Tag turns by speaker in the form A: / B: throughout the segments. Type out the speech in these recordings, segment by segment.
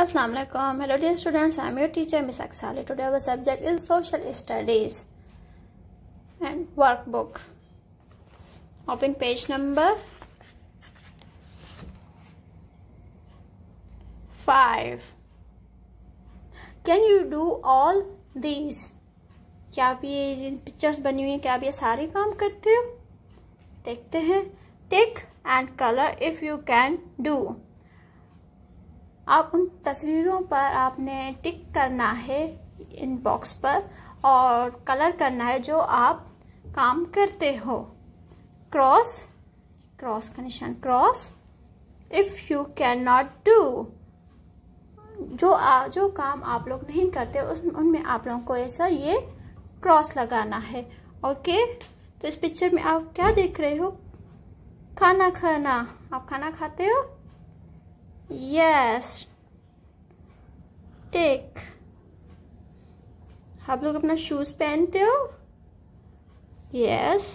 A: Assalamu alaikum. Hello dear students, I am your teacher Miss Aksali. Today our subject is social studies and workbook. Open page number 5. Can you do all these? क्या आप ये pictures बनी हुई हैं क्या आप ये सारे काम करते हो देखते हैं tick and colour if you can do आप उन तस्वीरों पर आपने टिक करना है इन बॉक्स पर और कलर करना है जो आप काम करते हो क्रॉस क्रॉस का निशान cross if you can not do जो आ, जो काम आप लोग नहीं करते उस उनमें आप लोगों को ऐसा ये क्रॉस लगाना है ओके तो इस पिक्चर में आप क्या देख रहे हो खाना खाना आप खाना खाते हो यस टेक आप लोग अपना शूज पहनते हो यस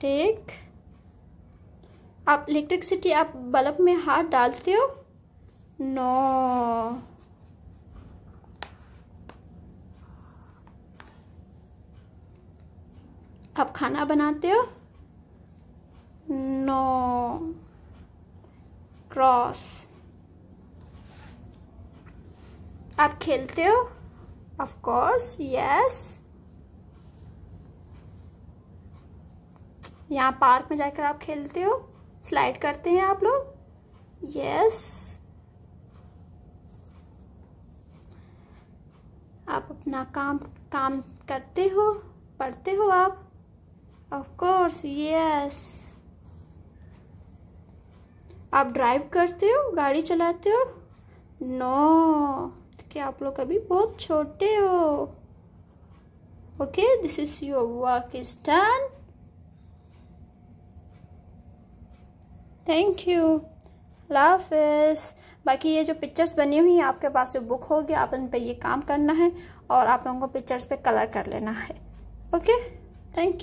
A: टेक आप इलेक्ट्रिकसिटी आप बल्ब में हाथ डालते हो नो आप खाना बनाते हो क्रॉस आप खेलते हो ऑफ कोर्स यस यहाँ पार्क में जाकर आप खेलते हो स्लाइड करते हैं आप लोग यस आप अपना काम काम करते हो पढ़ते हो आप ऑफ कोर्स यस आप ड्राइव करते हो गाड़ी चलाते हो नो क्योंकि आप लोग अभी बहुत छोटे हो okay this is your work is done thank you हाफिज बाकी ये जो पिक्चर्स बनी हुई हैं आपके पास जो बुक होगी आप उन पर ये काम करना है और आप लोगों को पिक्चर्स पे कलर कर लेना है ओके थैंक यू